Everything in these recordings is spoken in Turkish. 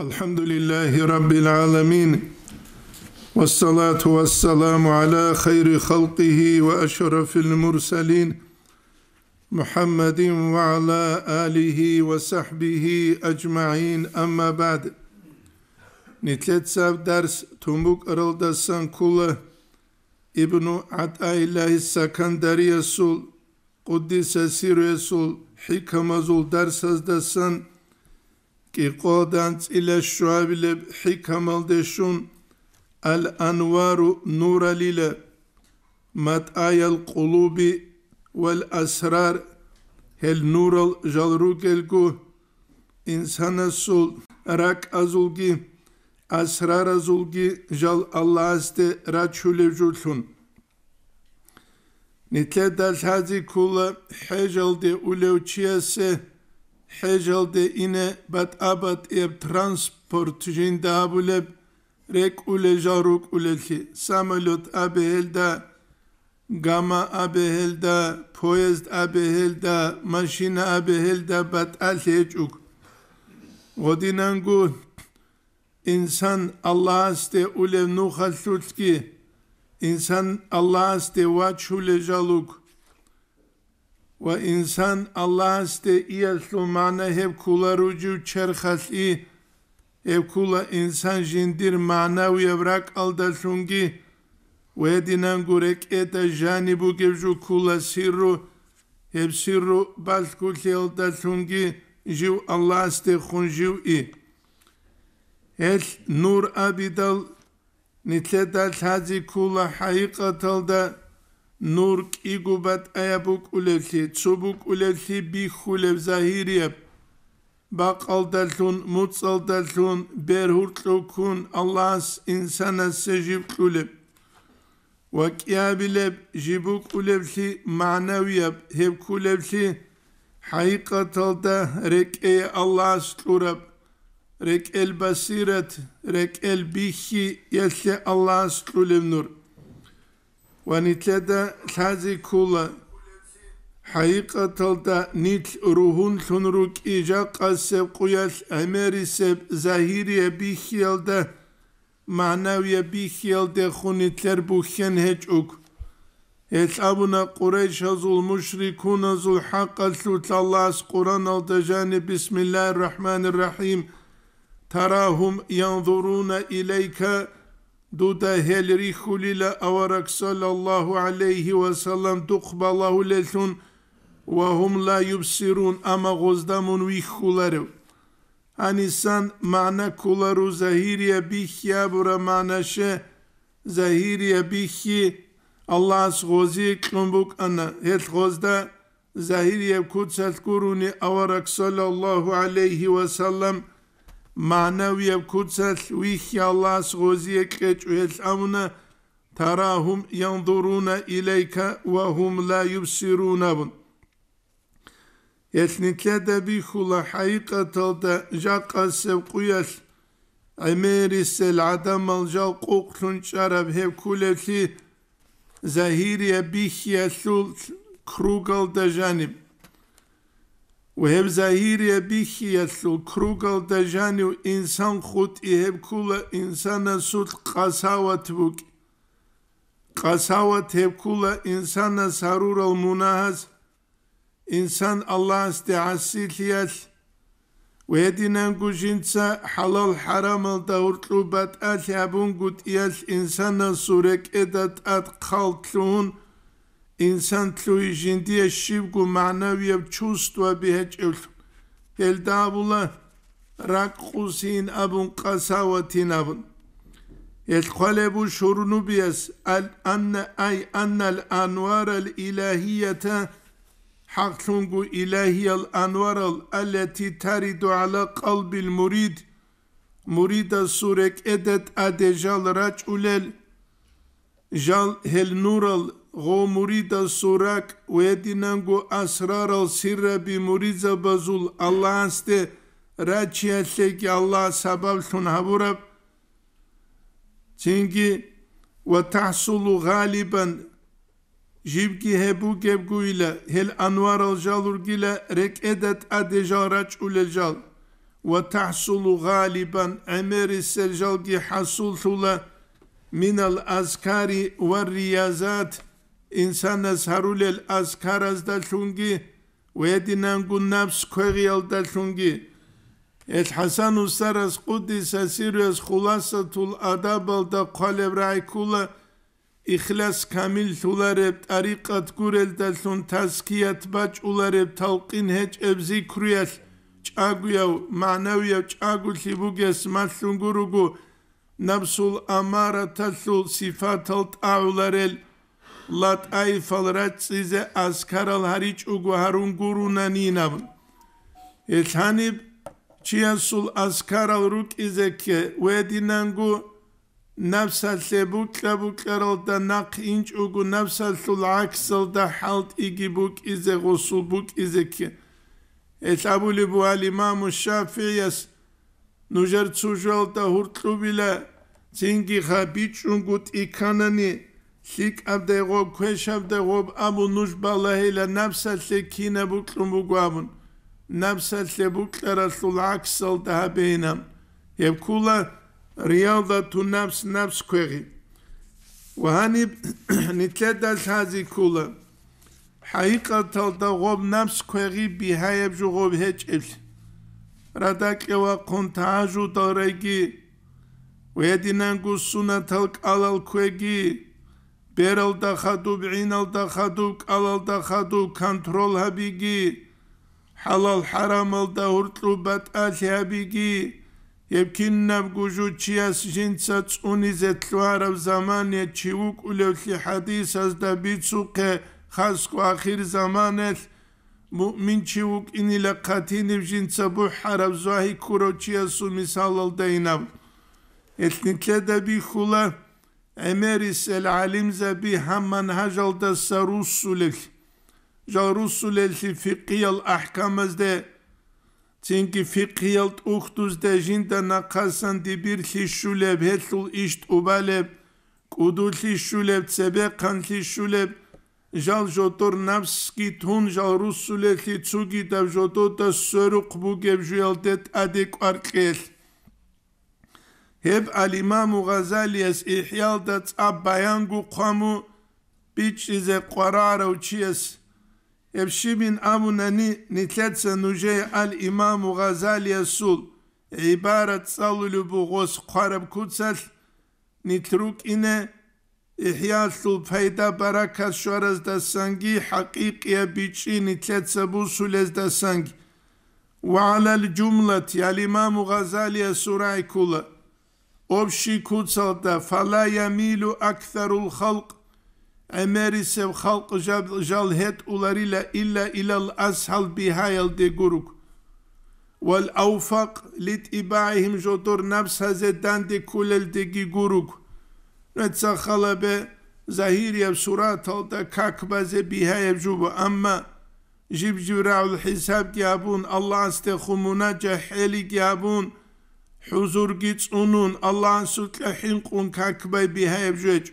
الحمد لله رب العالمين والصلاة والسلام على خير خلقه وأشرف المرسلين محمد وعلى آله وصحبه أجمعين أما بعد ساب درس تومبوك أرلدسان كولا ابن عطاء الله السكندري السول قدس سير حكم حكمزول درس دسان كقودانت إلى الشعاب لبحكم الدشون الأنوار نور للا متاع القلوب والأسرار هل نور الجلروك الكو إنسان السول راك أزولجي أسرار أزولجي جل الله است راچول جولون نتلا دلتازي كولا حجل دي أولوچيسه حجلد اینه بد ابد ایب ترانسپورت جین ده بولب رک اوله جاروک اوله که ساملوت ابه هلده گاما ابه هلده پویزد ابه هلده ماشین ابه هلده بد اله چوک غدیننگو insan Allah'a ste ule nuha ki insan Allah'a ste vaçule jaluk و انسان الله است ای سلمانه هب کولا رجو چرخس ای هب کولا انسان جندیر معنوی ابرک aldasунги و دینان گورک اتا جانبو گبجو کولا سیرو هب سیرو بالکولی aldasунги жив الله است خونجو ای هل نور ابیدال نتلدال هازی کولا حقیقتال ده نور کی گوبت ایبوک çubuk چوبوک اولسی بی خولف زاهیریب bakal dersun, mutsal dersun, berhurt lokun, Allah'as insana secib kuleb. Ve kiyabileb, jibuk ulevsi, maneviyeb, hep kulevsi, hayikatalda rek'eye Allah'ın turab. Rek el basiret, rek el bihi, yesse Allah'ın kuleb nur.'' Ve ونتلدا سازي كولا Hayikatalda nit ruhun sunruk ica kasseb kuyas emeriseb zahiriye bihyelde maneviye bihyelde hunitler buhyen heçuk. Hesabına Kureyş hazul müşrikun hazul hakka sutallas Kur'an aldacani Bismillahirrahmanirrahim. Tarahum yanzuruna ileyke Duda helri hulila avarak sallallahu aleyhi ve sellem tukbalahu lesun ve hum la yubsirun ama gozdamun vihhuları. Anisan mana kularu zahiriye bihya bura manaşe zahiriye bihyi Allah's gozi kumbuk ana het gozda zahiriye kutsat kuruni avarak sallallahu aleyhi ve sellem معنوية بكتسل ويخي الله سغوزيك كتوهل أمنا تراهم ينظرون إليك وهم لا يبصرون بن يتنكا دبيخولا حقيقة دا جاقا سبقيال عميرس العدم الجال قوقتن شرب هب كولكي زهير يبيخ يسول كروغل دا جانب و هب ظاهیر بیخی سو کروگل دجانیو انسان خود ای هب کل انسان سود قساوت بوک قساوت هب کل انسان سرور المناهز انسان الله استعسی لیت و هدینا گوشینسا حلال حرام دورتلو بات آتی هبون گوت ایش انسان سورک ادت ات خالتلون انسان تلوی جندی شیب و معنوی چوست و بهج اول دل دابولا راق قوسین ابون قساوتین ابون يتقلب شرنبيس أن أي أن الأنوار الإلهية حقلنج إلهي الأنوار التي ترد على قلب المريد مريد سورك إدت أدجال رجل جال هل نورل غو مريد السوراك ويدينانغو أسرار السر بمريد بزول الله أستي راچي أشيك الله سبب شنهبورب چنكي وتحصل غالبا جيبكي هبو كبكو إلا هل أنوار الجالور جيلا رك إدت راچ أول الجال وتحصل غالبا عمر السرجال حصول من الأذكار والرياضات ინსანა სარულელ ასქარას და შუნგი ვედინან გუნავს ქვეღიალ და შუნგი ეს ჰასან უსარას ყუდის ასირეს ხულასა თულ ადაბალ და ყალევრაი ქულა იხლას კამილ თულარებ ტარიყად გურელ და სუნ თასკიათ ბაჭულარებ თალყინ ჰეჭებზი ქრიას ჭაგვიავ მანავიავ ჭაგულში ბუგეს მასუნგურუგუ ნამსულ ამარა თასულ სიფათალ ტავლარელ ლატაიფალ რაციზე ასქარალ ჰარიჭ უგვარუნ გურუნანინავ ეთანიბ ჩიასულ ასქარალ რუკიზე ქე ვედინანგუ ნავსალე ბუკლა ბუკერალ და ნაქ ინჭ უგუ ნავსალულ აქსალ და ჰალტ იგი ბუკიზე ღოსულ ბუკიზე ქე ეთაბული ბუ ალ იმამუ შაფიას ნუჟერ ცუჟალ და ჰურტლუბილა წინგი ხა ბიჭუნგუ ტიქანანი ლიკავდეღობ ქვეშავდეღობ ამუნუშ ბალაჰელა ნამსალე ქინაბუკლუმუგვამუნ ნამსალე ბუკლარასულ აქსალ დააბეინამ ევკულა რიალდა თუ ნამს ნამს ქვეღი ვანი ნიტლედა ლაზი ქულა ჰაიკალთალ დაღობ ნამს ქვეღი ბიჰაებ ჟუღობ ჰეჭილ რადაკევა ქონთაჟუ დორეგი ვედინანგუ სუნათალ კალალ ქვეგი ბერალ და ხადუ ბინალ და ხადუ კალალ და ხადუ კონტროლ ჰაბიგი ჰალალ ჰარამალ და ურტუ ბატალ ჰაბიგი ებკინ ნაბგუჟუ ჩიას ჟინცა წუნი ზეთლვარავ ზამანე ჩიუკ ულევლი ჰადისას და ბიცუკე ხასკუ ახირ ზამანე მუმინ ჩიუკ ინილა ყათინი ჟინცა ბუ ჰარავ ზაჰი ქუროჩიასუ მისალალ დაინავ ეთნიკლე და ბიხულა emeris el alimze biha menhecel desse russulek ja russulel fiqhiyel ahkamezde çünkü fiqhiyel uhtuz de nakasan di bir ki şuleb hetul işt ubaleb kudulhi şuleb sebekanhi şuleb jal jotor navski tun jal russuleki tsugi dav jotor sörük bu gebjüyel det adek arkeh ჰებ ალიმამუ ღაზალიეს იჰიალ და წა ბაიანგუ ქვამუ ბიჭიზე ყვარარავ ჩიეს ებშიმინ ამუნანი ნითლეცე ნუჟე ალ იმამუ ღაზალიეს სულ ებარად წალულუ ბუღოს ყვარებ ქუცალ ნითრუკ ინე იჰიალ სულ ფეიდა ბარაქას შორეს და სანგი ჰაკიყია ბიჭი ნითლეცე ბუსულეს და სანგი وعلى الجملة يا الإمام غزالي سوراي كله opshi kutsalda fala yamilu aktharul halk emerisev halk jalhet ularıyla illa ilal ashal bihayal de guruk vel avfak lit ibaihim jodur nefs hazedan de kulel de giguruk netsa halabe zahir yev surat alda kakbaze bihayev jubu amma jib jura'ul hisab gabun Allah aste humuna ceheli gabun huzur gits unun Allah'ın sütle hinkun kakbey bihevcec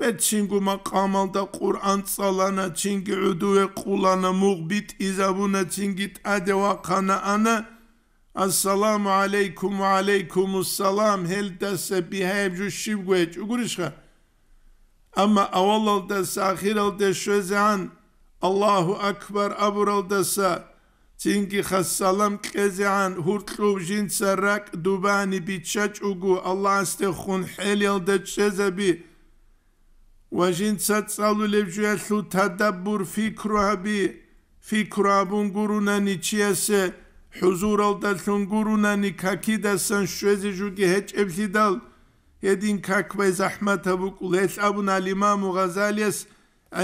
bet çingu makamalda Kur'an salana çingi üdüve kulana mugbit izabuna çingit adewa kana ana Assalamu aleykum ve aleykumussalam hel desse bihevcu şibgvec ugurişha ama avallal desse ahiral desse şözean Allahu Akbar abural desse Цинги хассалам кэзиан хуртлубжин сарак дубани бичачугу Алласте хун хелил дачезаби وجن تسالو لبجوه لو تدبر فكرها بي فكرها بونغورونا نيچيسه حضور الدلتون غورونا نكاكي دسن شوزي جوكي هج ابلي دل يدين كاك بي زحمت بوكول هت ابونا الامام غزاليس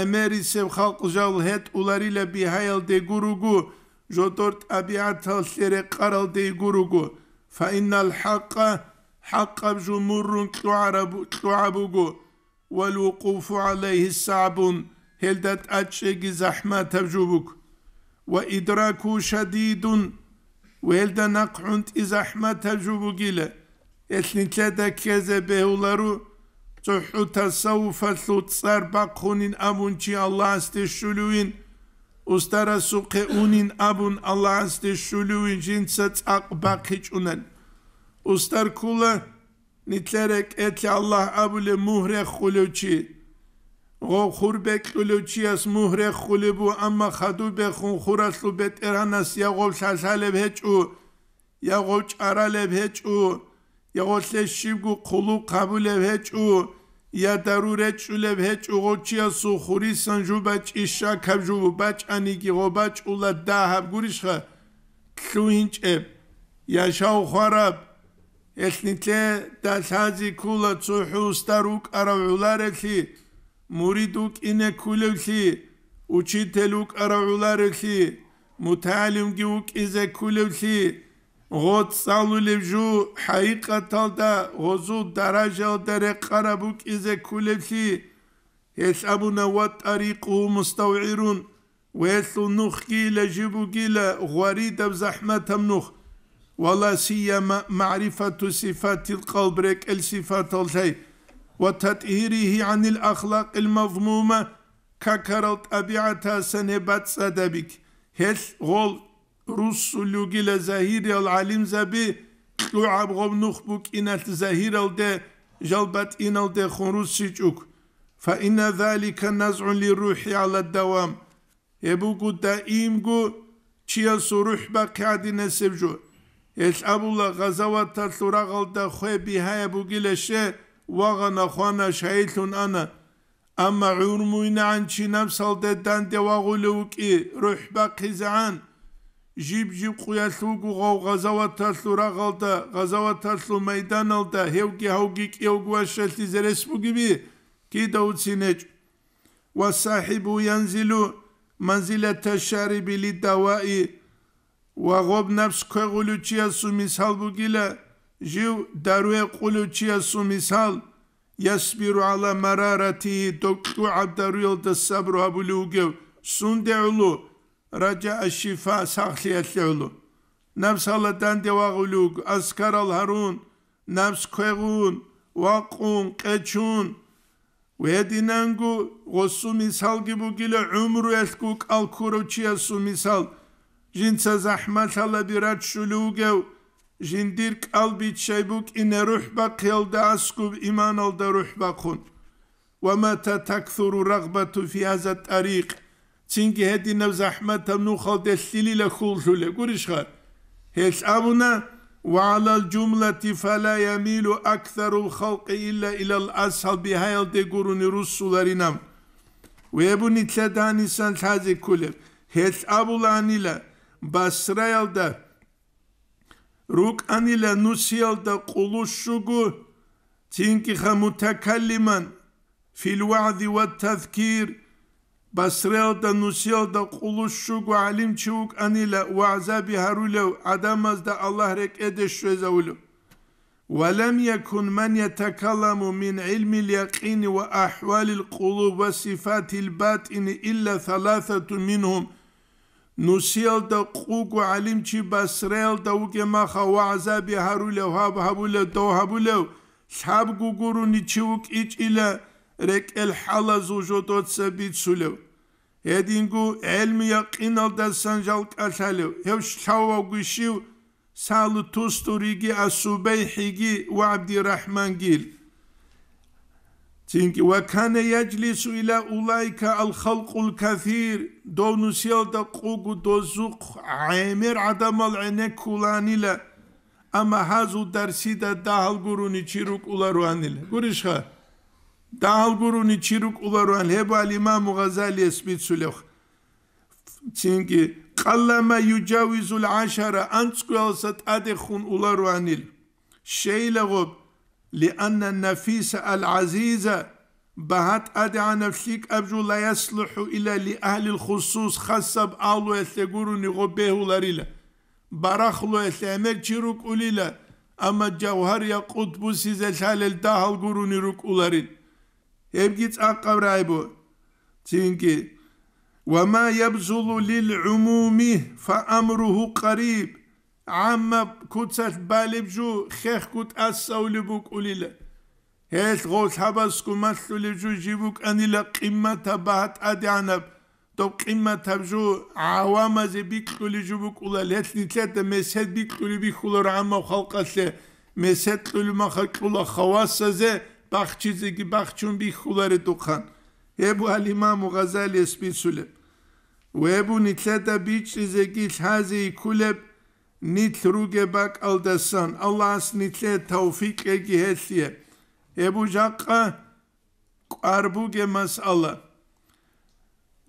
اميري سب خلق جال هت اولاري لبي هايل دي غوروغو جوتور طبيعت سير قرل دي غورغو فإن الحق حق جمهور كعرب كعبوغو والوقوف عليه صعب هلدت أتشيك زحمة تبجوبك وإدراك شديد وهلدا نقعنت زحمة تبجوبك إثنين تلاتة كذا بهولارو تحو تصوف ثلث صار بقونين أمونشي الله استشلوين устарасу кеунин абун аллаас те шулуи жинсац акбакич унан устар кула нитлерек этли аллах абуле мухре хулючи го хурбек хулючи ас мухре хулебу амма хадубе хун хураслу бет эранас ягол шашалеб хечу ягол чаралеб хечу ягол лешибгу кулу кабулеб хечу یا ضرورت چولب هچ اوغوچیا سوخوری سنجو بچ ایشا کبجو بچ انیگی غو بچ اولا ده هب گوریش خا کلو هینچ اب یا شاو خوارب اتنیتله دست هزی کولا چوحوستا روک اراولار اکلی muriduk ine kulevsi uçiteluk aravlar esi mutalim givuk ize kulevsi غوت سالو لبجو حقيقة تالدا غوزو درجة در قربوك إذا كولبشي يشعبون وطريقه مستوعرون ويسلو نوخ كيلا جيبو كيلا غوريد بزحمتهم نوخ ولا سيما معرفة صفات القلب ريك الصفات الشيء وتطهيره عن الأخلاق المضمومة ككرت أبيعتها سنبات سدبك هش غول rusulugiyle zahir el alim zabi luab gob nuhbuk inat zahir el de jalbat inal de khurus siçuk fa inna zalika naz'un li ruhi ala devam ebugu daim gu çiya suruh ba kadine sevcu es abula gazavat tatlura galda khoy biha ebugile she وغنا خوانا شهيت انا اما عور موينا عن شي نفس الددان دي واغلوكي روح باقي زعان жиб жиб қуяслугу ғов ғазава таслу рағалта, ғазава таслу майданалта, хевки хауги кеугу ашасли зареспу гиби, кида уцинеч. Ва сахибу янзилу манзилата шариби ли даваи, ва ғоб нафс көгулу чиясу мисал бугила, жив даруе қулу чиясу мисал, ясбиру ала марарати, докту абдаруелда сабру абулугев, сунде улу, رجع الشفاء ساخليت لولو نفس الله دان دي واغلوك أسكر الهرون نفس كيغون واقون قچون ويدي نانغو غصو مثال جيبو جيلا عمرو يسكوك الكورو تشيسو مثال جنسا أحمد الله شلوگو شلوغو جندير قلبي تشيبوك إن روح بقيل دا أسكوب إيمان دا روح باقون ومتى تكثر رغبة في هذا الطريق چینکە هەتی نەوزەحمەت هەمن و خەڵتێستیلی لە خوڵژو لێ گوریش خەر هێچ ئابوونە وعلى الجملة فلا يميل أكثر الخلق إلا إلى الأسهل بهاي الدقورون رسولارينام ويبوني تلداني سنت هذه كله هيت أبولاني لا بسرائيل ده روك أني لا نسيال دا قلوش شقو تينكي خمتكلمان في الوعد والتذكير بسريو دا نوسيو دا قلوش شوق عليم شوق أنيلا وعذاب عدم از دا الله رك إدش شوزولو ولم يكن من يتكلم من علم اليقين وأحوال القلوب وصفات الباطن إلا ثلاثة منهم نوسيل دا قوق عليم شي بسريل دا وكماخا وعذاب هارولو هاب هابولو دو هابولو سحاب قوقرو نيچوك إيش إلا rek el halazu jodot sabit sulev. Edingu elmi yaqinal da sanjal qashalev. Hev şava guşiv salı tosturigi asubeyhigi ve abdirahman gil. Çünkü ve kane yeclisu ila ulayka al halkul kathir. Donu siyalda kugu dozuk amir adamal enek kulanile. Ama hazu dersi de dahal gurun içiruk ularuanile. Gurişha. Gurişha. დაალგურუნი ჩირუკ უვარუალ ჰებალი მამუ ღაზალი ესპიცულეხ ცინგი ყალამა იუჯავიზულ აშარა ანცკველსა ტადეხუნ ულარუანილ შეილაღობ لأن النفيس العزيزة بهات أدعى نفسيك أبجو لا يصلح إلا لأهل الخصوص خاصة بألو يثقرون غبه لريلا برخلو يستعمل شروك أوليلا أما الجوهر يقود بوسي شال الدهل قرون رك أولاريلا ემგი წაყვრაებო წინკი وما يبذل للعموم فامره قريب عما كوتش بالبجو خخ كوت اسولي بو قليل هل غو سباس كوم اسولي جو جيبوك اني لا قيمه بات ادي انا تو قيمه بجو عوام از بي قلي جو بو قلا لت نيت مسد بي قلي بي خلو رحم خلقسه مسد قلي ما خلق خواس زي بخ چیزی که بخ چون بی خولر دوخان هبو الیمام و غزل اسپی سولب و هبو نتلتا بی چیزی که هزی کولب نیت روگه بک الدسان الله اس نیتله توفیق اگی هسیه هبو جاقه قربوگه مسئله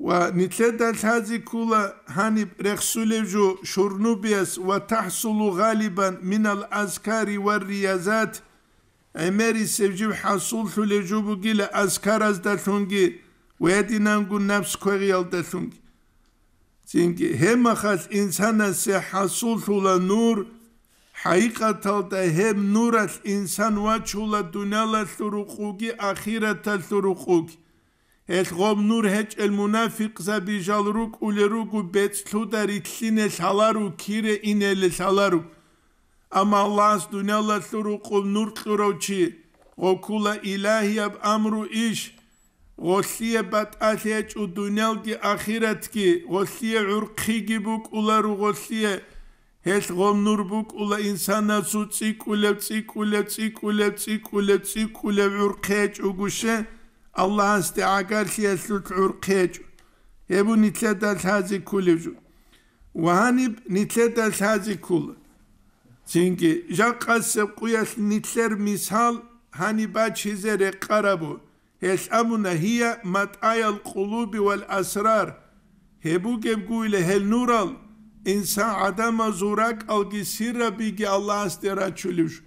ونتلد هذه كلها هاني رخسولجو شرنوبيس وتحصل غالبا من الأذكار والرياضات ემერი სევჯი ჰასულ ხული ჯუბუგი ლა ასკარას და თუნგი ვედინანგუ ნაფს ქვეღიალ და თუნგი ჩინკი ჰემახალ ინსანასე ჰასულ ხულა ნურ ჰაიყათალ და ჰემ ნურალ ინსან ვაჩულა დუნალა ლურუ ყუგი ახირათა ლურუ ყუგი ეს ღომ ნურ ჰეჭ ელ მუნაფიკზა ბიჟალ რუკ ულერუგუ ბეც ლუდარი თლინე ლალარუ ქირე ინელე ლალარუ Ama Allah dunjala thuruqu nurthuroqi, o kula ilahi ab amru iş, o bat atheç u dunjal ki ahiret ki, o siye urqi gibuk ularu o siye, heç gom nurbuk ula insana su cik ulev cik ulev cik ulev cik ulev cik ulev urqeç u Allah'ın istiagar siye sut urqeç. Ebu nitledat hazi kulevcu. Ve hanib hazi kulevcu. Çünkü jakase kuyas nitler misal haniba çizere karabu. Hesamuna hiye ayal kulubi vel asrar. Hebu gebgu ile hel nural. İnsan adama zurak algi sirra bigi Allah astera çülüş.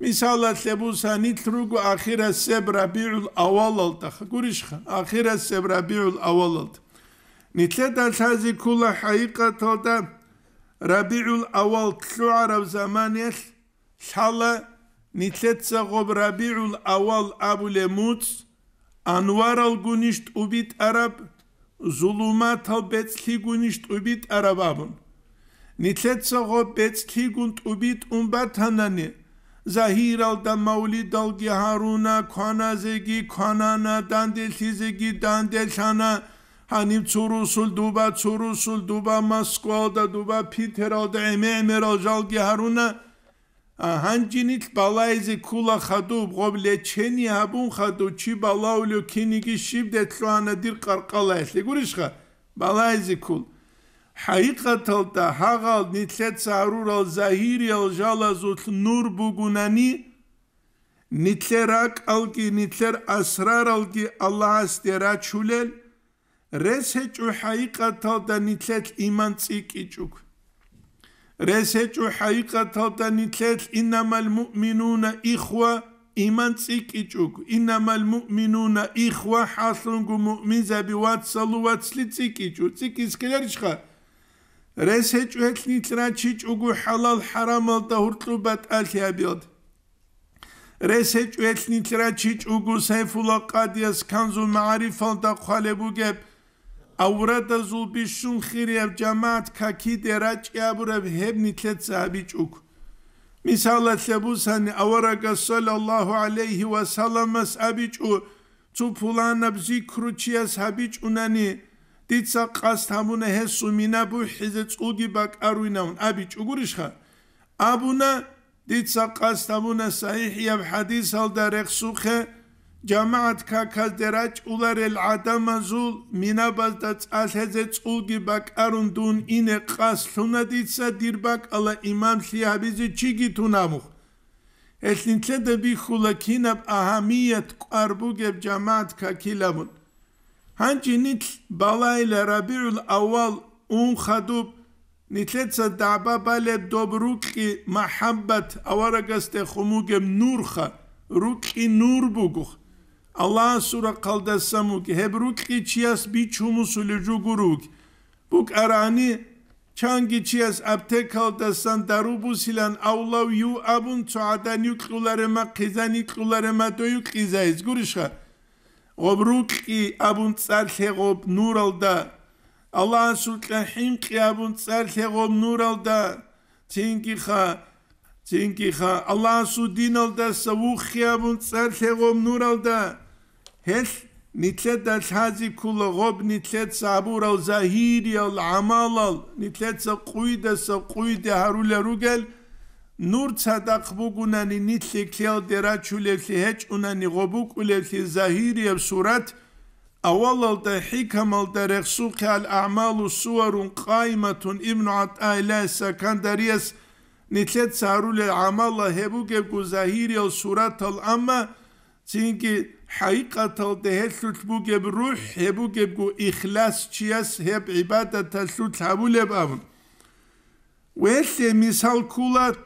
Misala sebusa nitrugu ahire sebra bi'ül aval alta. Gurişha. Ahire sebra bi'ül aval alta. Nitler da sazi kula haykatoda. რაბიულ ავალ თუარავ ზამანეს ხალა ნიცეცა ღობ რაბიულ ავალ აბულე მუც ანვარ ალ გუნიშტ უბიტ араბ ზულუმათ ალ ბეცხი გუნიშტ უბიტ араბავნ ნიცეცა ღობ ბეცხი გუნ უბიტ უმბათანანი ზაჰირ ალ და მაულიდ ალ გიჰარუნა ქანაზეგი ქანანა დანდელ ხიზეგი დანდელ ხანა ანი ცურუსულ დუბა ცურუსულ დუბა მასკვალდა დუბა ფითერალდა ემემერალ ჟალგი ჰარუნა ჰანჯინით ბალაიზი ქულა ხადუ ყობლე ჩენი აბუნ ხადუ ჩი ბალაულო ქინიგი შიბდე თლანა დირ ყარყალა ეს გურიშხა ბალაიზი ქულ ჰაიყათალდა ჰაღალ ნიცეც არურალ ზაჰირიალ ჟალაზუთ ნურ ბუგუნანი ნიცერაკ ალკი ნიცერ ასრარალკი ალლაჰ ასტერა ჩულელ რესეჭუ ჰაიყათო და ნიცეთ იმან წიკიჭუკ რესეჭუ ჰაიყათო და ნიცეთ ინამალ მუმინუნა იხვა იმან წიკიჭუკ ინამალ მუმინუნა იხვა ჰასლუნგუ მუმიზაბი ვაცალუ ვაცლი წიკიჭუ წიკისკერიშხა რესეჭუ ეთნიცრა ჩიჭუგუ ჰალალ ჰარამალ და ჰურტუბატ ალიაბიოდ რესეჭუ ეთნიცრა ჩიჭუგუ საიფულა ყადიას კანზუ მაარიფალ და ხალებუგებ აურადა ზულბიშუნ ხირიევ ჯამაათ ქაკი დერაჭიაბურებ ჰებ ნითლეც აბიჭუკ მისალათლებუსანი აურაგა სალალლაჰუ ალეიჰი ვასალამას აბიჭუ ცუფულანაბზი ქრუჩიას აბიჭუნანი დიცა ყასთამუნე ჰესუ მინაბუ ჰიზე წუგი ბაკარვინავნ აბიჭუგურიშხა აბუნა დიცა ყასთამუნა საიჰიაბ ჰადისალდა რეხსუხე ჯამაათ ქაქალდერა ჭულარელ ადამაზულ მინაბალდა წალჰეზე წულგი ბაკარუნდუნ ინე ყას ლუნადიცა დირბაკალა იმამ შიაბიზი ჩიგი თუნამუ ეს ნიცედები ხულა კინაბ აჰამიათ ყარბუგებ ჯამაათ ქაქილამუნ ჰანჯი ნიც ბალაილა რაბიულ ავალ უნ ხადუბ ნიცედცა დაბაბალე დობრუკი მაჰაბბათ ავარაგასტე ხუმუგებ ნურხა რუკი ნურბუგუხ Allah sura kaldessamuk hebruk geçiyas biçumu sulucu guruk. Bu arani çan geçiyas abte kaldessan darubu silen avlav yu abun tuaden yuklularıma kizan yuklularıma döyük kizayız guruşa. Obruk ki abun tsarhe gob nur alda. Allah sultan him ki abun tsarhe gob nur alda. Çünkü ha Çünkü ha Allah su din alda savuk ki abun tsarhe gob nur alda. ჰენს ნიცედა ჩაძი ქულო ღობ ნიცედ საბურალ ზაჰირიალ ამალალ ნიცედ საყუიდეს საყუიდე ჰარულე რუგელ ნურცა და ხბუგუნანი ნიცი ქიო დერაჩულეში ეჭუნანი ღობუკულეში ზაჰირია სურათ اولل ده حكم الدرخ سوق الاعمال والصور قائمه ابن عطاء لا سكن دريس نتلت سارول العمل هبو كيف زهير الصورة الأمة تينكي ჰაიკათალ დეჰსუც მუგებ რუჰ ჰებუგებ გუ ikhlas ჩიას ჰებ იბადათა სუ თავულებამ ვესე მისალ კულათ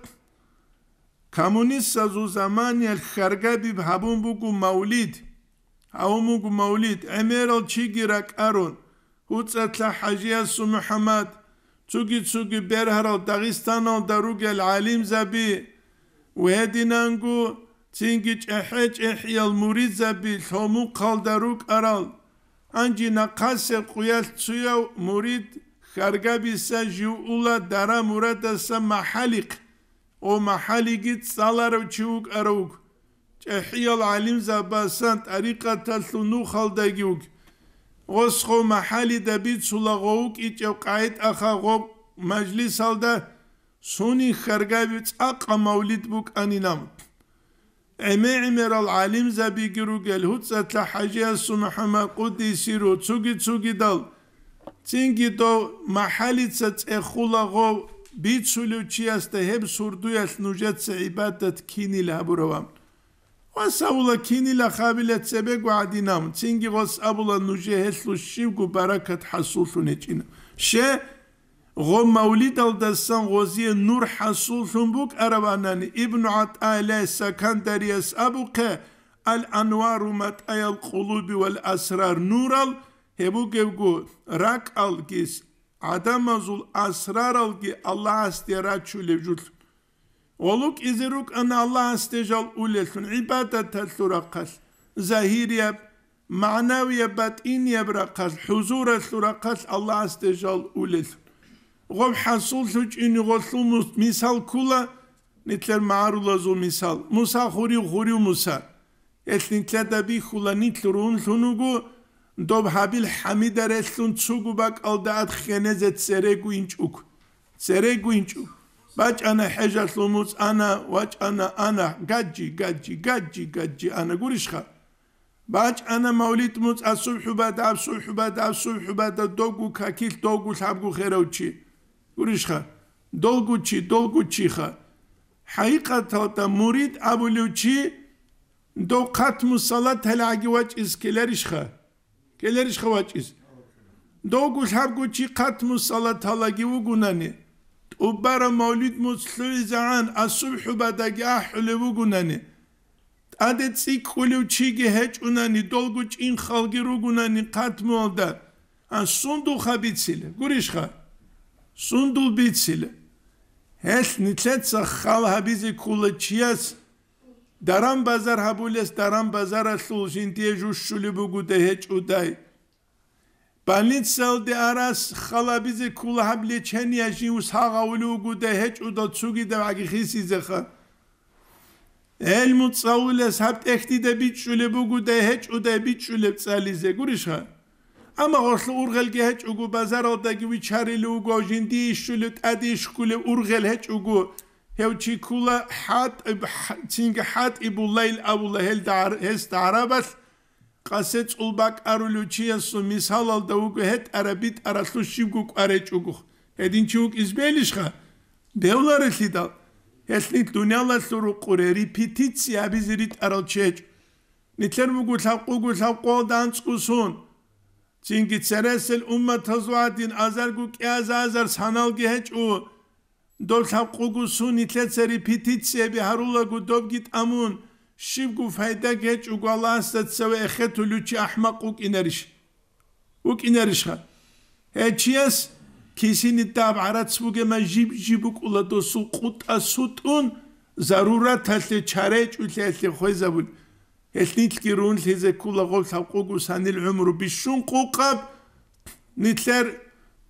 კომუნისტა ზუ ზამანი ალ ხარგაბი ბაბუმ ბუგუ მაულიდ აუმუ გუ მაულიდ ემერალ ჩიგირა კარონ უცეთლა ჰაჯია სუ მუჰამად ჩუგი ჩუგი ბერჰარალ დაგისტანალ დარუგელ ალიმ ზაბი ვედინანგუ Çingi çehe çehe yal murizabi lomu kaldaruk aral. Anji nakase kuyal tsuya murid xargabi sa ju ula dara murada sa mahalik. O mahaligi tsalara çuuk aruk. Çehe yal alim zabasan tarika tatlunu kaldagi uk. Osko mahali da bi tsulağa uk içev qayt aha gop majlis alda suni xargabi tsa qamavlid buk aninamut. ემეიმერ ალ ალიმზა ბიგრუგელ ჰუცათა ჰაჯია სუმჰამა ყუდისი რო ცუგი ცუგი დალ წინგი დო მაჰალიცა წეხულაღო ბიცულუ ჩიას და ჰებ სურდუას ნუჟაც იბადათ ქინილა ბუროვამ ვასაულა ქინილა ხაბილა წებე გვადინამ წინგი ღოს აბულა ნუჟე ჰესლუ შივგუ ბარაკათ ჰასულუ ნეჭინ შე غو مولید او دستان غوزی نور حصول شون بوک اروانان ابن عطاله سکندری اس ابو که الانوار متعی القلوب والاسرار نورال هبو گو راک الگیس adam azul asrar al ki Allah astera çule jul. Oluk iziruk an Allah astejal ulesun ibadet surakas. zahiriye, manaviye manavi yap, batin yap Huzur surakas Allah astejal ulesun. ვომ ჰასულუ ჩინი ღოლუმუ მისალ ქულა ნიტლერ მარულაზუ მისალ მუსა ხური ხური მუსა ესნიტლადა ბი ხულა ნიტლურუნ ლუნუგუ დობ ჰაბილ ჰამიდარესუნ ჩუგუ ბაკალდაათ ხენეზე წერეგუ ინჩუკ წერეგუ ინჩუკ ბაჭანა ჰეჟალუ მუს ანა ვაჭანა ანა გაჯი გაჯი გაჯი გაჯი ანა გურიშხა ბაჭ ანა მოვლით მუც ასუბჰუბა და ასუბჰუბა და ასუბჰუბა და დოგუ ქაკილ დოგუ ლაბგუ ხერავჩი გურიშხა დოლგუჩი დოლგუჩიხა ჰაიყათალთა მურიდ აბულუჩი დოყათ მუსალა თელაგი ვაჭის კელერიშხა კელერიშხა ვაჭის დოგუშ ჰაბგუჩი ყათ მუსალა თალაგი უგუნანი უბარა მოლიდ მუსლიზან ასუბჰუ ბადაგი აჰლი უგუნანი ადე ციკული ჩიგი ჰეჭუნანი დოლგუჩი ხალგი რუგუნანი ყათ მოლდა ან სუნდუ ხაბიცილე გურიშხა სუნდულ ბიცილ ეს ნიცეც ხალხაბიზი კულეჩიას დარამ ბაზარ ჰაბულეს დარამ ბაზარა სულჟინტიე ჟუშული ბუგუდე ჰეჭუდაი ბანიცელდი араს ხალხაბიზი კულაბლე ჩენია ჟიუს ჰაღაული უგუდე ჰეჭუდა ცუგი და აგი ხისიზე ხა ელმუცაულეს ჰაპტექტი და ბიჭული ბუგუდე ჰეჭუდა ბიჭული წალიზე გურიშა ama oslu urgel ge hiç ugu bazaraldaki viçarili ugu jindi işülü tadi işkülü urgel hiç ugu hevçi kula hat çinge hat ibu layl abu lahel dar hez darabas qasets ulbak arulu çiyasu misal alda ugu het arabit araslu şibgu kareç ugu edin çiuk izbelişka devlar esidal esni dünyala suru kureri pitici abizirit aralçeç nitler mugu savqugu savqo dan çıkusun Çinki çeresel ümmet hazvatin azar gu kiyaz azar sanal geç u. Dolşam kugusu nitletseri pititse bi harula gu dob git amun. Şib gu fayda geç u gu Allah istatse ve ehetu lüçi ahmak uk ineriş. Uk ineriş ha. Heçiyaz kisini tab arat suge ma jib jibuk ulatosu kut asutun zarurat hasle çare çüle hasle huyza bulu. ეს ნიცკი რუნლიზე კულაღო სამყუგუ სანილ ომრო ბიშუნ ყუყაბ ნიცერ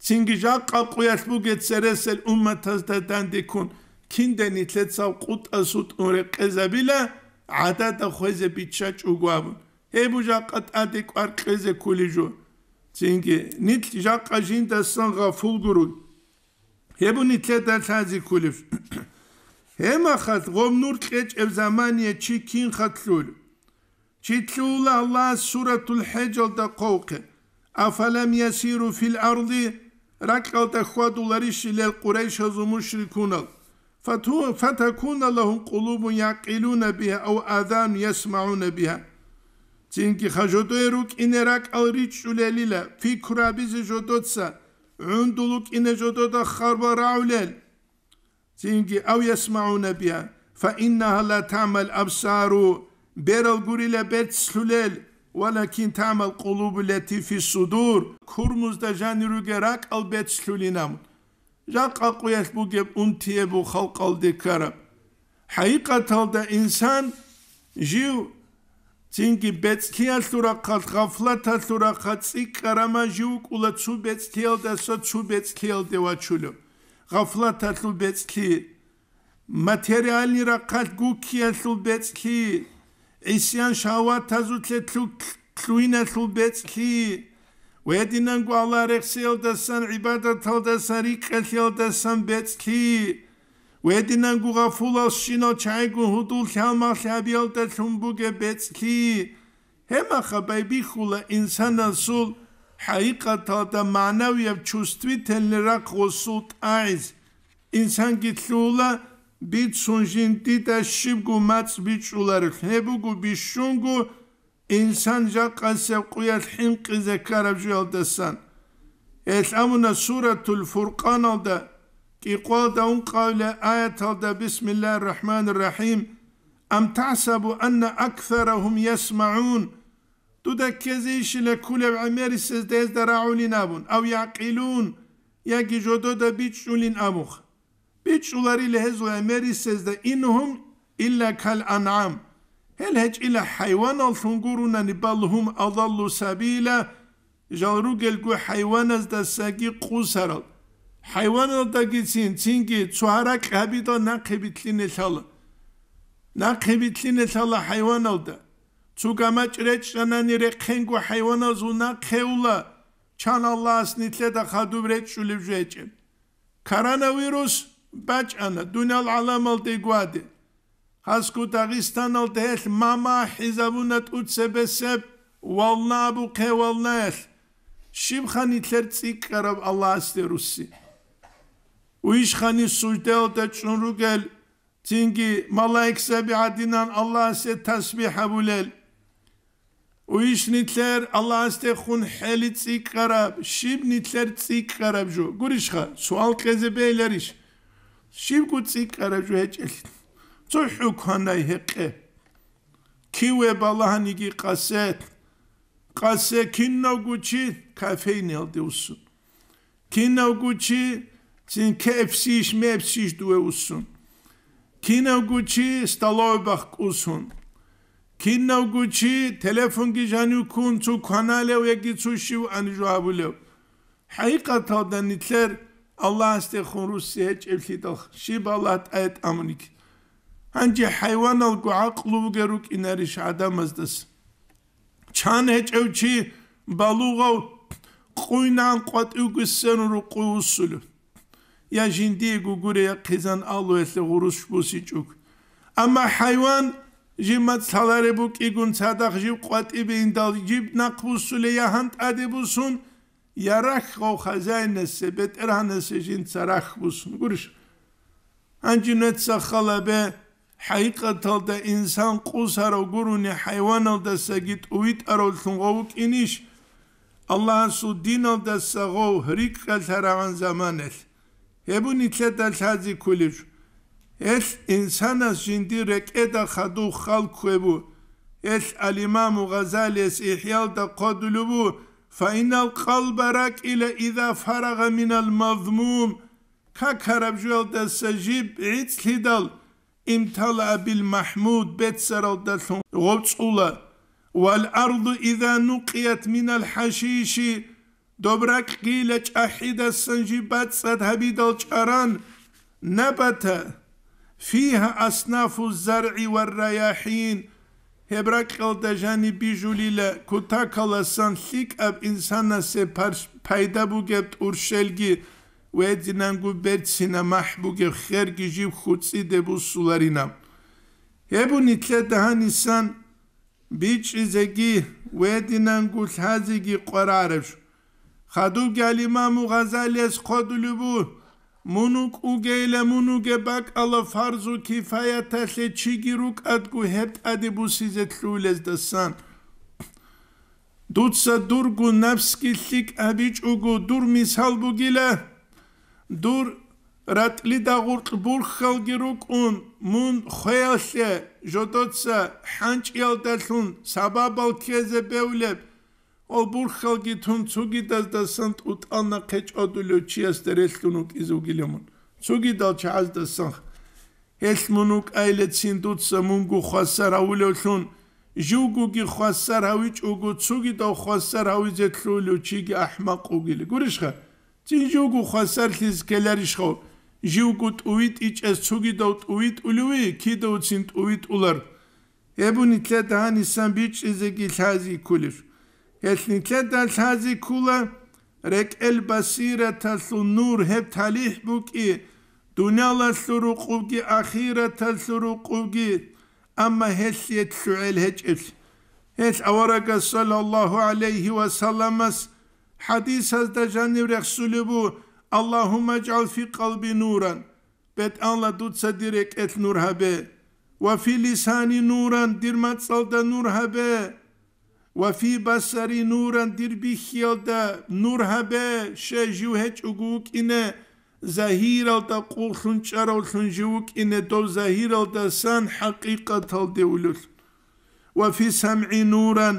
ცინგიჟა ყაყუიას მუგეცერესელ უმათას და დანდიკუნ კინდე ნიცეცა ყუტასუტ ორე ყეზაბილა ადა და ხეზე ბიჩა ჭუგვამ ებუჟა ყატადი ყარ ყეზე ქულიჟო ცინგი ნიცჟა ყაჟინ და სანღა ფულგურუ ებუ ნიცეთა თაზი ქულიფ ემახათ ღომნურ ყეჭებ ზამანია ჩიქინ ხათლულ چیتلولا الله سورة الحجل دا قوق افلم يسيروا في الارض رقل دا خواد لرش للقريش هزو مشركون فتكون لهم قلوب يعقلون بها او اذان يسمعون بها تينكي خجدو يروك ان رقل ريتش لليلا في كرابيز جدوتسا عندلوك ان جدودا خرب راولل تينكي او يسمعون بها فانها لا تعمل أبصارو Beral gurile bet slulel Walakin tamel kulubu letifi sudur. Kurmuzda janürü gerak al bet slülinam. Jak akuyaş bu gep untiye bu halk al dekara. Hakikat halda insan jiv çünkü betkiya surakat gaflata surakat sik karama jivuk ula çu betkiyal alda sa çu betkiyal deva çulu. Gaflata su betki. Materyalni rakat gukiya su betki. ისიან შავათაზუთლე თუინა თუბეცლი ვედინან გვალარექსელდასან იბადათალდასან იყელდასან ბეცლი ვედინან გუღაფულავს შინო ჩაიგუ ჰუდულ ხალმახაბიელდა თუმბუგე ბეცლი ჰემახა ბაიბი ხულა ინსანასულ ჰაიყათათა მანავიევ ჩუსტვი თელნერა ხოსუტ აიზ ინსან გითლულა bit sunjintita shibgu mats bit ular hebugu bishungu insan jakase kuyat himki zekarabju aldasan etlamuna suratul furqan alda ki qalda un kavle ayet alda bismillahirrahmanirrahim am ta'sabu anna aktharahum yesma'un tuda kezi işile kulev ameri sizdez de ra'ulin abun av yaqilun ya ki jodo da bit Biçuları ile hezu emeri sezde inhum illa kal an'am. Hel hec ila hayvan al thunguruna nibalhum adallu sabila. Jalru gelgu hayvan az da sagi qusaral. Hayvan al da gitsin çünkü suhara kabida na kabitli nesalı. Na kabitli nesalı hayvan al da. Tugama çireç şanani rekhengu hayvan azuna keula. Çan Allah snitle da kadubret şulibcu ecem. Koronavirüs baĉana dunal alamaltay gwadi haskutakistanalte hel mama hizabunat utsebesep valna bu kevalnel shibhanitler karab allah asterussi uishhani sujdelte çunrugel tingi malaiksebi adinan allah se tasbiha bulel უიშნიტლერ ალასტე ხუნ ჰელი karab. შიბნიტლერ წიკარაბ ჯო გურიშხა სვალ ყეზე ბეილერიშ შივგუცი კარაჟუეჭილ წუჰუ ქანაი ჰეყე ქივე ბალაჰანი კი ყასეთ ყასე ქინოგუჩი კაფეინ ელდიუსუნ ქინოგუჩი წინ კეფსიშ მეფსიშ დუეუსუნ ქინოგუჩი სტალოებახ კუსუნ ქინოგუჩი ტელეფონ გიჟანუკუნ წუ ქანალევ ეგიცუშივ ანჟუაბულევ ჰაიკატავდა ნიტლერ ალლაჰს თე ხურუსე ჭილხი და შიბალათ ეთ ამნიკ ანჯე ჰაივან ალ გუაყლუ გერუ კინარი შადამას დას ჩან ეჭევჩი ბალუღო ყუინან ყატუგისენ რუ ყუსულ ია ჟინდი გუგურე ყიზან ალუ ესე ღურუშ ბუსი ჭუკ ამა ჰაივან ჟიმაც თალარებუ კიგუნ ცადახ ჟი ყატიბინ დალ ჯიბ ნაკუსულ ია ჰანტ ადებუსუნ Ярахо хазяйнесе бетеранесе жин царах бусын. Гуриш. Анжинет сахалабе хайкаталда инсан кусаро гуруни хайваналда сагит уит аролтун говук иниш. Аллахан суддиналда сагов хрик калтараван заманел. Ебу нитлета лхази кулиш. Эл инсанас жинди рекеда хаду халкуебу. Эл алимаму газалес ихьялда кодулубу. فإن القلب راك إلى إذا فرغ من المضموم ككرب جوال سجيب عيد دل امتلأ بالمحمود بيت سرال دلتون غلطسولا والأرض إذا نقيت من الحشيش دبرك قيلة أحيد السنجبات سدهبي دلشاران نبت فيها أصناف الزرع والرياحين Hebrakel dejani bijulile kuta kalasan sik ab insana se payda bugebt urşelgi ve dinan gubert sina mahbuge her gijib hutsi de bu sularina. Hebu nitle daha nisan biç izegi ve dinan gulhazigi qararif. Xadu gel imamu gazalies kodulu bu. მონუკუგეილა მონუგებაკ ალა ფარზუ ქიფაიათალე ჩიგირუკატკუ ჰეპტადიბუსიზე თლულეს დასან დუცა დურგუ ნაფსკილიკ აბიჭუგუ დურ მისალბუგილა დურ რატლი დაღურტ ბურხალგირუკუნ მუნ ხეალშე ჟოტოცა ჰანჭიალდალუნ საბაბალქეზე ბევლებ ობურ ხალგი თუნ ცუგიდას და სანთ უტანა ქეჭოდულო ჩიასტერესტუნუ კიზუგილიმონ ცუგიდალ ჩაალ და სან ჰესმუნუკ აილეცინ დუცა მუნგუ ხვასარაულოშუნ ჟუგუგი ხვასარავი ჭუგუ ცუგიდა ხვასარავი ზეთლულო ჩიგი აჰმაყუგილი გურიშხა ჯიჯუგუ ხვასარლის გელარიშხო ჟუგუ ტუვით იჭეს ცუგიდა ტუვით ულივი ქიდოცინ ტუვით ულარ ებუნი წედა ანისან ბიჭიზე გილაზი ქულიშ Jesnicetas hazi kula rek el basirata sunur hep talih buki dunala surukugi ahirata surukugi ama hesiyet suel heçes. Heç avaraga sallallahu aleyhi ve sellemas hadis hazda canı Resulü bu Allahümme cal fi kalbi nuran bet anla dutsa direkt et nur habe ve fi lisani nuran dirmat salda nur habe ve fi basari nuran dir bihyalda nur habe she juhech uguk ine zahir alda qul khunchar ul khunjuk ine dol zahir alda san hakikat al ulus. ve fi sam'i nuran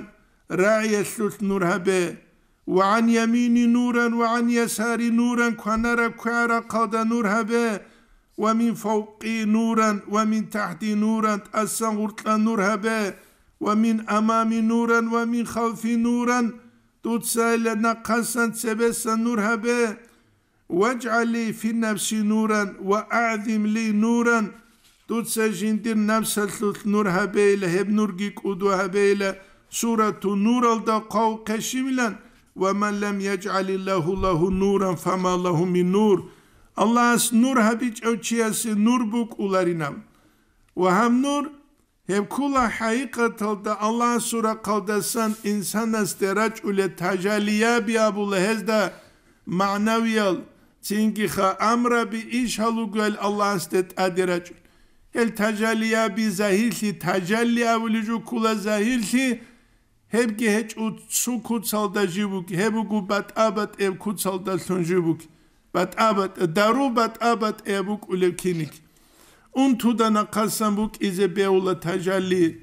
ra'iye slut nur habe ve an yamini nuran ve an yasari nuran kanara kara kada nur habe ve min fawqi nuran ve min tahti nuran asan gurtla nur habe ومن أمام نورا ومن خوف نورا تتسائل نقصا سبسا نورها به واجعل لي في النفس نورا وأعظم لي نورا تتسجن دير نفس الثلث نورها به لهب نورجيك أدوها به سورة نور الدقاو كشملا ومن لم يجعل الله له نورا فما له من نور الله اس نور هبيج او چياس نور بوك اولارينام وهم نور hem kula hakikatalda Allah sura kavdesan insanas deraç ule tajaliya bi abul hezda ma'naviyal ha amra bi iş göl Allah stet adiraç el tajaliye bi zahirli tajalli avlucu kula zahirli Hep ki hiç u su kutsalda jibuk hem u bat abat ev kutsalda sunjibuk bat abat daru bat abat evuk ulevkinik Un Untu'da nakasambuk ize beula tajalli,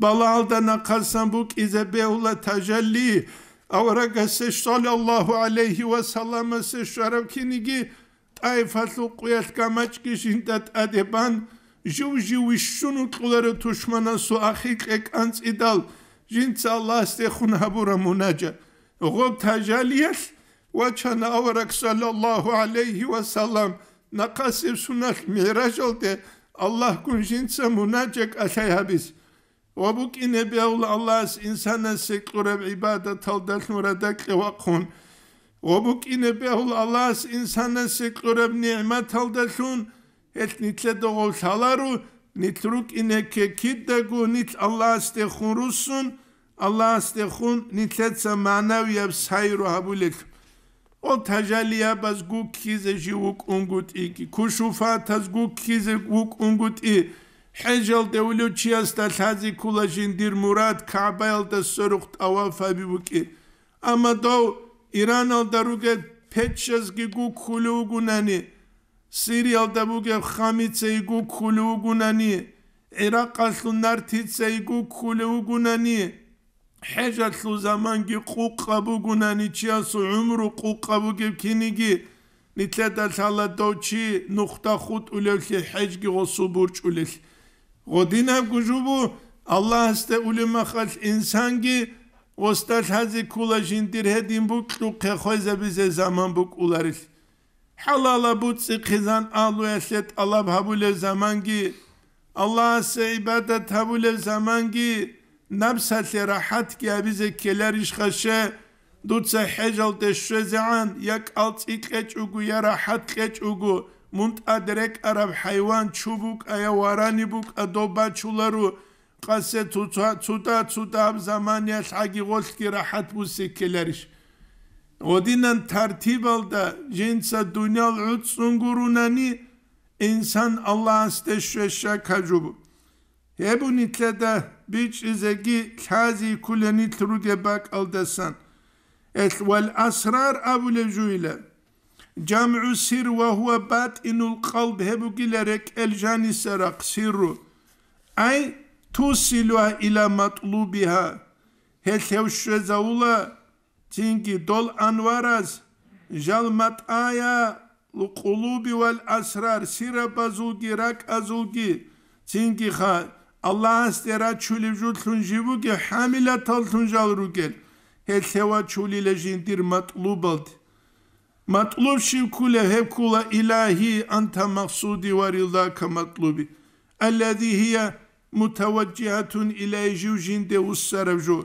Balal'da nakasambuk ize beula tajalli. Avraga se sallallahu aleyhi ve sellem se şarevkinigi tayfatlu kuyat kamaç kişindat adeban jiv jiv şunu kuları tuşmana su ahik ek ans idal jintsa Allah ste hun habura munaca gob tecelliyes ve çana avrak sallallahu aleyhi ve sallam nakası sunak miraj oldu. Allah kunşinse munacek aşağıya biz. Ve bu ki nebiyavlu Allah'ız insana sektürev ibadet aldat muradak vakun. Ve bu ki nebiyavlu Allah'ız insana sektürev nimet aldatun. Et nitle de olsaları nitruk ineke kiddegu nit Allah'ız de hurusun. Allah'ız de hun nitletse manev yap sayru habulik. ო თაჟალიაბას გუქიზეში უკუნგუტი ქუშუფათას გუქიზე უკუნგუტი ჰეჯალ დევლუჩიას და ლაზი ქულაჟინ დირ მურად კაბელ და სურხ ტავაფები ვკი ამადო ირანალ და რუგე ფეჩეს გი გუქულუ გუნანი სირიალ და ბუგე ხამიცე გუქულუ გუნანი ერაყალ ნართიცე გუქულუ გუნანი حێژە سوزەمەنگی قوقەبوو گونانی چیە سوعمر و قوقەبوو گەبکینیگی نتلە دەساڵە دەوچی نوختە خود ولەوکی حەجگی غۆسو بورچ ولش غۆدینە گوژوو بوو ئەله هەستە ولمە خەش ئینسانگی وەستەش حەزی کوڵە ژینتر هەدین بوو و قێخۆی زەبیزێ زەمان بوو قوڵەرش حەڵاڵە بوو چی قیزان ئاڵوەشێت ئەڵەب هەبوو لە زەمانگی ئەله سەیبەتە هەبوو لە زەمانگی namsate rahat kja vize kelerish khashe dut se hejal te shezan yak alt ikhet ugu ya rahat khet ugu munt adrek arab hayvan çubuk ayawarani buk adoba çularu qase tuta tuta tuta zaman ya hagi golt ki rahat bu sekelerish Odinan tertib alda cinsa dünyal utsun gurunani insan Allah'ın steşreşe kacubu. Hebunitle de which is kazi kuleni trugebak aldasan. Et vel asrar avlejuyla. Cam'u sir ve huve batinul kalb hebu gilerek el cani serak sirru. Ay tusiluha ila matlubiha. Hetevşre zavula. Çünkü dol anvaraz. Jalmat aya kulubi vel asrar sira bazulgi rak azulgi. Çünkü ha Allah stera çuli jul tunjibu ki hamile tal tunjal rukel. Hel seva çuli lejindir matlubalt. Matlub şi kule hep kula ilahi anta maksudi ve rildaka matlubi. Ellezî hiye muteveccihatun ileyci jinde usserevcur.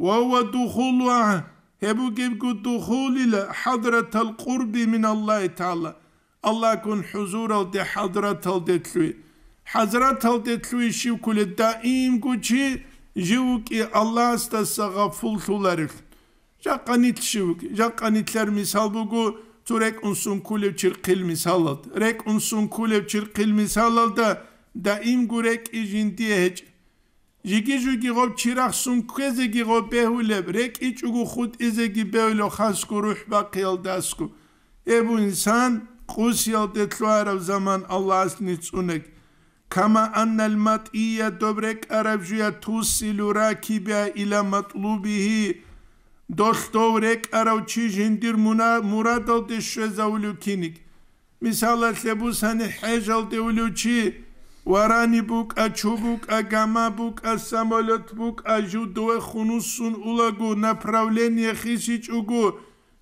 Ve huve duhulluha. Hebu gibgu duhul ile hadretel kurbi min Allah Teala. Allah kun huzur al de hadret al de حضرت Hazretleri Şivkule daim kuçi jivki Allah stasa gaful tularif. Jakanit şivk, jakanitler misal bugu turek unsun kulev çirkil misalad. Rek unsun kulev çirkil misalad da daim gurek ijin diye hiç. Jigi jugi gob çirak sun kezegi gob behulev. Rek iç ugu khud izegi behulo khasku ruh bakiyal dasku. E bu insan kusyal detlu arav zaman Allah'a snitsunek. кама аннал матия добре каравжуя тусилу ракибя иля матлубихи дохтовре каравчи жиндир муна мурадалде шезаулю киник мисала лебусани хежал девлючи варани бук ачубук агама бук асамолот бук ажудуэ хунусун улагу направление хиси чугу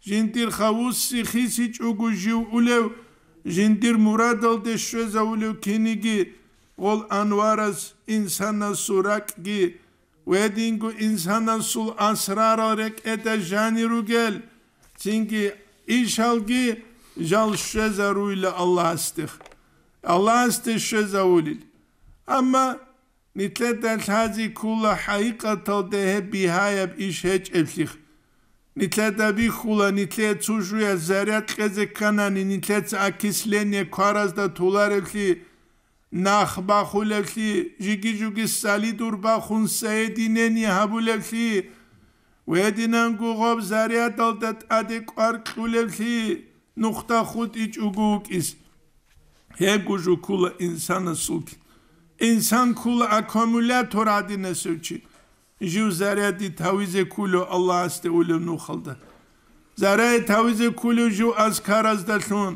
жиндир хауси хиси чугу жив улев жиндир мурадалде шезаулю кинигир Wol anwaras insana surakgi wedingu insana sul asrar olarak ete jani rugel çünkü işalgi jal şeza ruyla Allah astih Allah astih şeza ulil ama nitletel hazi kula haikatal dehe bihayab iş heç elih Nitlete bir kula nitlet sujuya zerret kazık kanani nitlet akisleni karazda tular elih ნახბახულებში ჟიგიჟუგის სალიტურ ბახუნ საედინენი ჰაბულებში ვედინან გუღობ ზარიათალდეთ ადი კვარკულებში ნუხთა ხუტი ჭუგუკის ჰეგუჟუ ქულა ინსანა სულკი ინსან ქულა აკუმულატორ ადინე სულკი ჟუ ზარიათი თავიზე ქულო ალა ასტე ულე ნუხალდა ზარიათ თავიზე ქულო ჟუ ასკარაზდა შუნ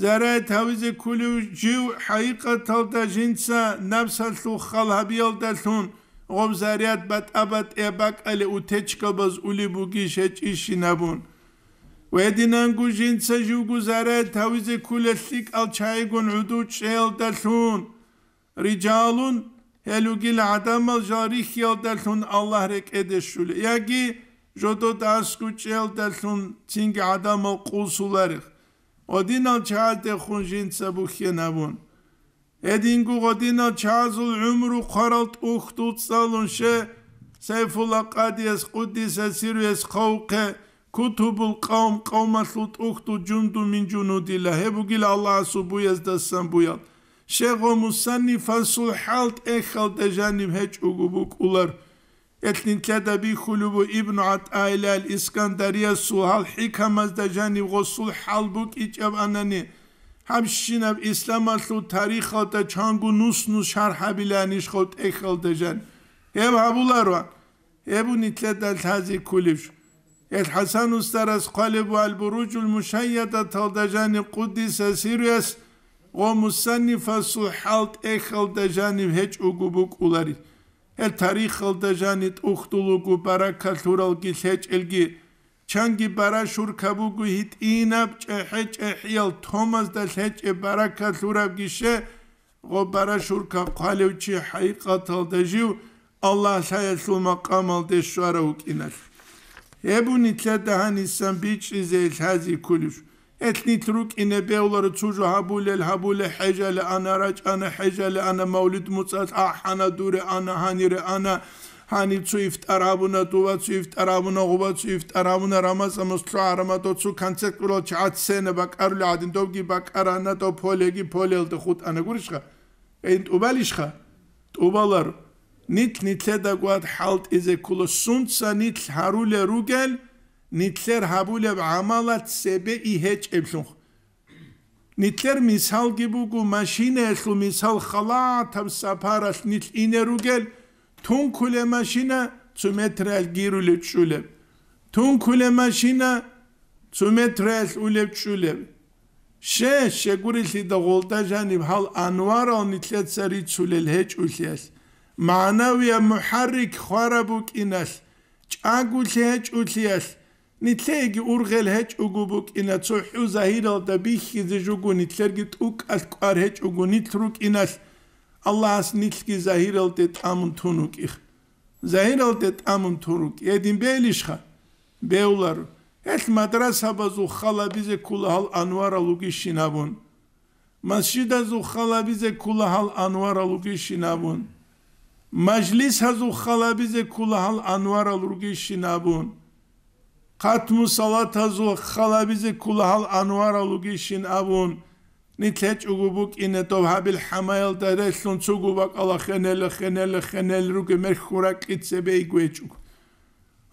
ზარა თავიზე ქული ჯივ ჰაიყათალ და ჟინცა ნაფსალთუ ხალაბიალ და თუნ ღობზარიად ბატაბატ ებაკალი უთეჩკაბაზ ული ბუგი შეჭიშინაბუნ ვედინანგუ ჟინცა ჟუგუ ზარა თავიზე ქული ლიკ ალ ჩაიგუნ უდუ ჩელ და თუნ რიჯალუნ ჰელუგილ ადამალ ჟარიხ ალ და თუნ ალლაჰ რეკედეშული იაგი ჟოდო დასკუ ჩელ და თუნ წინგ ადამალ ყულსულარიხ odino çalte hunjin sabukhe nabun. Edingu odino çazul umru qaralt uhtut salun she Seyfullah Kadiyes Kuddis Esiriyes Kavke Kutubul kavm kavmatlut uhtu cundu min cunudillah. Hebu gil Allah'a subuyez dessan buyal. Şeyh o musanni fasul halt ekhal dejanim heç ugubuk ular etninkede bi hulubu İbn At'a ile el İskenderiye suhal hikamazda cani gusul halbuk iç ev anani همشین اب اسلام اصلو تاریخ آتا چانگو نوس نوس شرح بلانیش خود اخل دجن هب هبولار وان هبو نتلت دل تازی کلیش الحسن استر از قلب و البروج المشیده تا دجن قدیس سیریس و مصنف اصلو حالت اخل دجن هیچ اگو بک اولاری ელ თარიხელ დაჟანი ტუხტულუკუ ბარაკათურალკი შეჭილგი ჩანგი ბარაშურკაბუკუ ჰიტინაბ ჭეჭეჭიელ თომას და შეჭე ბარაკათურავგიშე ღო ბარაშურკა ყალევჩი ჰაიყათალ დაჟიუ ალლაჰ შაიესულ მაკამალ დეშვარა უკინალ ებუნი წადაანისან ბიჭიზე ლაზი კულიშ ეთნით რუკინე ბეულარ ცუჟო ჰაბულელ ჰაბულე ჰეჯალე ანა რაჭანე ჰეჯალე ანა მაულიდ მუცას აჰანა დური ანა ჰანირე ანა ჰანი ცუ ივტარავუნა დუვა ცუ ივტარავუნა ღუბა ცუ ივტარავუნა რამაზა მოსტრო არამატო ცუ კანცეკრო ჩაცენა ბაკარული ადინ დოგი ბაკარანა დო ფოლეგი ფოლელ დე ხუტანა გურიშხა ენ ტუბალიშხა ტუბალარ ნით ნითლე და გუად ჰალტ იზე კულო სუნცა ნით ჰარულე რუგელ ნიცერ ჰაბულებ ამალად себе იჰეჭებს ნიცერ მისალგიბუგუ მაშინე ხლ მისალ ხალათავ საფარას ნიც ინერუგელ თუნ ქულე მაშინა წუმეთრალ გირულე ჩულე თუნ ქულე მაშინა წუმეთრალ ულებ ჩულე შე შეგურილი და გოლდაჟანი ხალ ანვარო ნიცერი ჩულე ლეჭ უშეს მანავია მუჰარრიკ ხვარაბუკინას ჭაგულე ჭულიას ნიტლეგი ურღელ ჰეჭ უგუბუკ ინა ცო ჰუ ზაჰირო და ბიხი ზე ჟუგუ ნიტლერგი ტუკ ასკარ ჰეჭ უგუ ნიტრუკ ინა ალლაჰს ნიტლგი ზაჰირო და ტამუნ თუნუკ იხ ზაჰირო და ტამუნ თურუკ ედიმ ბელიშხა ბეულარ ეს მადრასა ბაზუ ხალა ბიზე ქულალ ანვარა ლუგი შინავონ მასჯიდა ზუ ხალა ბიზე ქულალ ანვარა ლუგი შინავონ მაჯლისა ზუ ხალა ბიზე ქულალ ანვარა ლუგი შინავონ ქათმუ სალათაზო ხალაბიზე ქულაჰალ ანვარალუგიშინ აბუნ ნითეჭ უგუბუ კინეტო ჰაბილ ჰამაილ დადეშუნ ცუგუბა ყალა ხენელე ხენელე ხენელ რუგე მერხურა კიცებე იგვეჭუ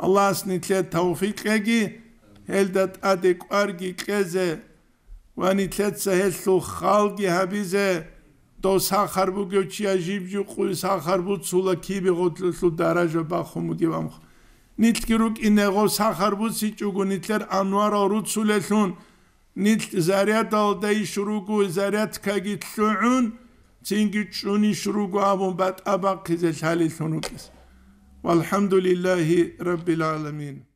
ალას ნითე თავფიყეგი ელდა ტადე კვარგი ყეზე ვანი თეცა ჰესუ ხალგი ჰაბიზე დო სახარბუ გეჩია ჟიბჯუ ყუ სახარბუ ცულა ქიბი ღოთლუ დარაჟა ბახუმუ გევამხ ნიტკირუკ ინეღო სახარბუსი ჭუგუ ნიტლერ ანვარა რუცულეთლუნ ნიტ ზარიათ ალდაი შრუგუ ზარიათ ქაგით შუუნ ცინგი ჩუნი შრუგუ აბონ ბატაბა ხიზე შალილუნუკის والحمد لله رب العالمين